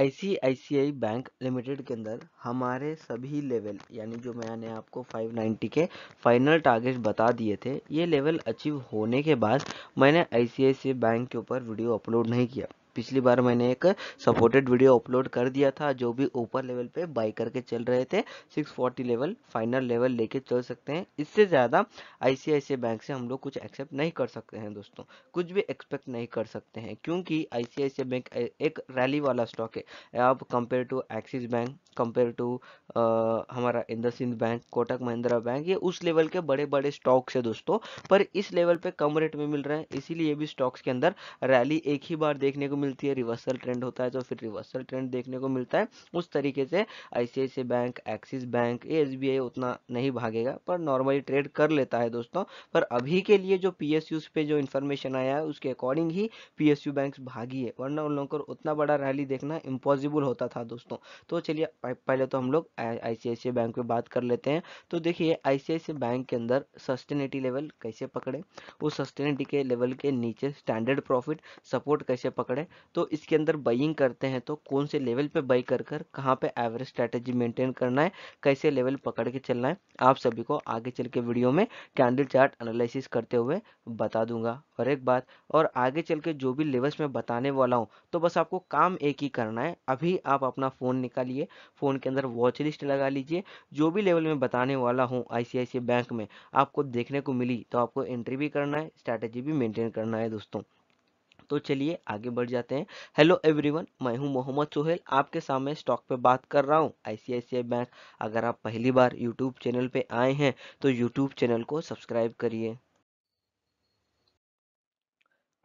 ICICI bank limited के अंदर हमारे सभी लेवल यानी जो मैंने आपको 590 के फाइनल टारगेट बता दिए थे ये लेवल अचीव होने के बाद मैंने आईसीआईसीआई बैंक के ऊपर वीडियो अपलोड नहीं किया पिछली बार मैंने एक सपोर्टेड वीडियो अपलोड कर दिया था जो भी ऊपर लेवल पे बाई करके चल रहे थे 640 लेवल फाइनल लेवल लेके चल सकते हैं इससे ज़्यादा आईसीआईसीआई बैंक से हम लोग कुछ एक्सेप्ट नहीं कर सकते हैं दोस्तों कुछ भी एक्सपेक्ट नहीं कर सकते हैं क्योंकि आईसीआईसीआई बैंक एक रैली वाला स्टॉक है आप compare to Axis bank compare to हमारा इंदसिंध बैंक कोटक महिंद्रा बैंक ये उस लेवल के बड़े बड़े स्टॉक्स है दोस्तों पर इस लेवल पे कम रेट में मिल रहे हैं इसीलिए भी स्टॉक्स के अंदर रैली एक ही बार देखने को मिलती है रिवर्सल ट्रेंड होता है तो फिर रिवर्सल ट्रेंड देखने को मिलता है उस तरीके से आईसीआईसीआई बैंक एक्सिस बैंक ए उतना नहीं भागेगा पर नॉर्मली ट्रेड कर लेता है दोस्तों पर अभी के लिए जो पी पे जो इन्फॉर्मेशन आया है उसके अकॉर्डिंग ही पी एस यू बैंक भागी है वरना उन लोगों को उतना बड़ा रैली देखना इम्पॉसिबल होता था दोस्तों तो चलिए पहले तो हम लोग आईसीआईसीआई बैंक पर बात कर लेते हैं तो देखिए आईसीआईसीआई बैंक के अंदर सस्टेनिटी लेवल कैसे पकड़े उस सस्टेनिटी के लेवल के नीचे स्टैंडर्ड प्रॉफिट सपोर्ट कैसे पकड़े तो इसके अंदर बइंग करते हैं तो कौन से लेवल पे बाई कर कर कहाँ पर एवरेज स्ट्रैटेजी मेंटेन करना है कैसे लेवल पकड़ के चलना है आप सभी को आगे चल के वीडियो में कैंडल चार्ट एनालिसिस करते हुए बता दूंगा और एक बात और आगे चल के जो भी लेवल्स में बताने वाला हूँ तो बस आपको काम एक ही करना है अभी आप अपना फ़ोन निकालिए फ़ोन के अंदर वॉच लिस्ट लगा लीजिए जो भी लेवल में बताने वाला हूँ आई बैंक में आपको देखने को मिली तो आपको एंट्री भी करना है स्ट्रैटेजी भी मेंटेन करना है दोस्तों तो चलिए आगे बढ़ जाते हैं हेलो एवरीवन मैं हूं मोहम्मद सुहेल आपके सामने स्टॉक पे बात कर रहा हूं आईसीआईसीआई बैंक अगर आप पहली बार यूट्यूब चैनल पे आए हैं तो यूट्यूब चैनल को सब्सक्राइब करिए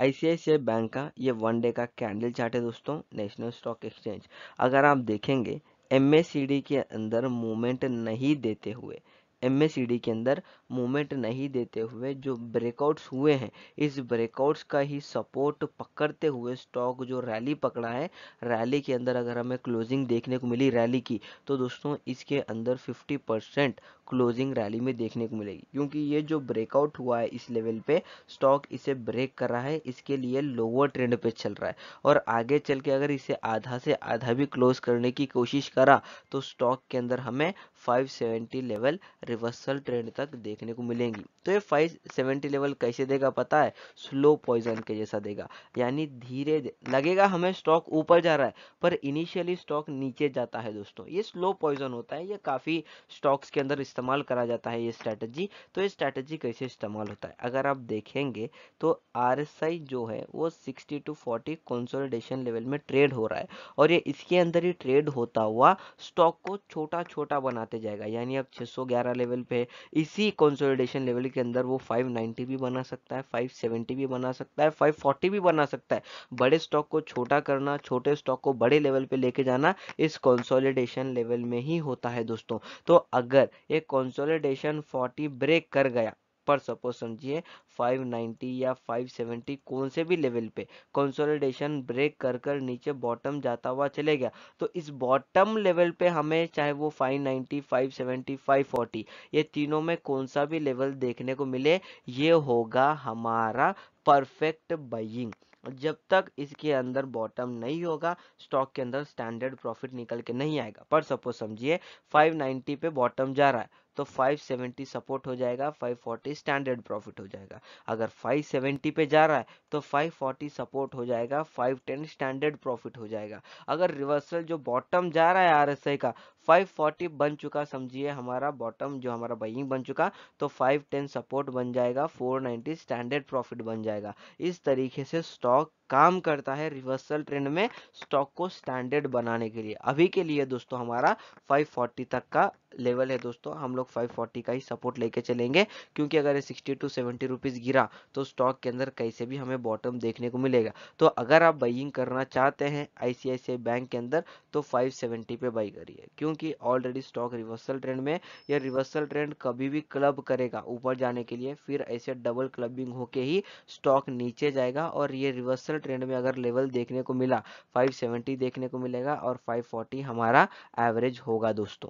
आईसीआईसीआई बैंक का ये वन डे का कैंडल चार्ट है दोस्तों नेशनल स्टॉक एक्सचेंज अगर आप देखेंगे एम के अंदर मूवमेंट नहीं देते हुए एम के अंदर मूवमेंट नहीं देते हुए जो ब्रेकआउट्स हुए हैं इस ब्रेकआउट्स का ही सपोर्ट पकड़ते हुए स्टॉक जो रैली पकड़ा है रैली के अंदर अगर हमें क्लोजिंग देखने को मिली रैली की तो दोस्तों इसके अंदर 50 परसेंट क्लोजिंग रैली में देखने को मिलेगी क्योंकि ये जो ब्रेकआउट हुआ है इस लेवल पे स्टॉक इसे ब्रेक कर रहा है इसके लिए लोअर ट्रेंड पे चल रहा है और आगे चल के अगर इसे आधा से आधा भी क्लोज करने की कोशिश करा तो स्टॉक के अंदर हमें 570 लेवल रिवर्सल ट्रेंड तक देखने को मिलेंगी तो ये 570 लेवल कैसे देगा पता है स्लो पॉइजन के जैसा देगा यानी धीरे लगेगा हमें स्टॉक ऊपर जा रहा है पर इनिशियली स्टॉक नीचे जाता है दोस्तों ये स्लो पॉइजन होता है ये काफ़ी स्टॉक्स के अंदर इस्तेमाल करा जाता है ये स्ट्रैटेजी तो ये स्ट्रेटेजी कैसे इस्तेमाल होता है अगर आप देखेंगे तो आर जो है वो sixty to forty consolidation level में ट्रेड हो रहा है और ये इसके अंदर ही ट्रेड होता हुआ स्टॉक को छोटा छोटा बनाता बढ़ाते जाएगा यानी अब 611 लेवल पे इसी कंसोलिडेशन लेवल के अंदर वो 590 भी बना सकता है 570 भी बना सकता है 540 भी बना सकता है बड़े स्टॉक को छोटा करना छोटे स्टॉक को बड़े लेवल पे लेके जाना इस कंसोलिडेशन लेवल में ही होता है दोस्तों तो अगर ये कॉन्सोलिडेशन फोर्टी ब्रेक कर गया ऊपर सपोज समझिए 590 या 570 कौन से भी लेवल पे कंसोलिडेशन ब्रेक कर कर नीचे बॉटम जाता हुआ चले गया तो इस बॉटम लेवल पे हमें चाहे वो 590 570 540 ये तीनों में कौन सा भी लेवल देखने को मिले ये होगा हमारा परफेक्ट बाइंग जब तक इसके अंदर बॉटम नहीं होगा स्टॉक के अंदर स्टैंडर्ड प्रॉफिट निकल के नहीं आएगा पर सपोज समझिए 590 पे बॉटम जा रहा है तो 570 सपोर्ट हो जाएगा 540 स्टैंडर्ड प्रॉफिट हो जाएगा अगर 570 पे जा रहा है तो 540 सपोर्ट हो जाएगा 510 स्टैंडर्ड प्रॉफिट हो जाएगा अगर रिवर्सल जो बॉटम जा रहा है आर का 540 बन चुका समझिए हमारा बॉटम जो हमारा बइंग बन चुका तो 510 सपोर्ट बन जाएगा 490 स्टैंडर्ड प्रॉफिट बन जाएगा इस तरीके से स्टॉक काम करता है रिवर्सल ट्रेंड में स्टॉक को स्टैंडर्ड बनाने के लिए अभी के लिए दोस्तों हमारा 540 तक का लेवल है दोस्तों हम लोग 540 का ही सपोर्ट लेके चलेंगे क्योंकि अगर ये 60 टू 70 रुपीज़ गिरा तो स्टॉक के अंदर कैसे भी हमें बॉटम देखने को मिलेगा तो अगर आप बाइंग करना चाहते हैं आईसीआईसीआई बैंक के अंदर तो 570 पे बाई करिए क्योंकि ऑलरेडी स्टॉक रिवर्सल ट्रेंड में यह रिवर्सल ट्रेंड कभी भी क्लब करेगा ऊपर जाने के लिए फिर ऐसे डबल क्लबिंग होके ही स्टॉक नीचे जाएगा और ये रिवर्सल ट्रेंड में अगर लेवल देखने को मिला फाइव देखने को मिलेगा और फाइव हमारा एवरेज होगा दोस्तों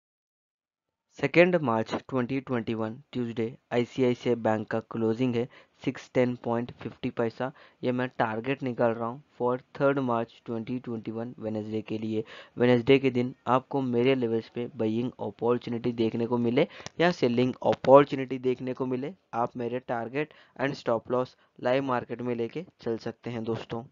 second March 2021 Tuesday ICICI bank का क्लोजिंग है 610.50 पैसा ये मैं टारगेट निकाल रहा हूँ फॉर थर्ड मार्च 2021 वेनेसडे के लिए वेनेसडे के दिन आपको मेरे लेवल्स पे बइंग अपॉर्चुनिटी देखने को मिले या सेलिंग अपॉर्चुनिटी देखने को मिले आप मेरे target and stop loss live market में लेके चल सकते हैं दोस्तों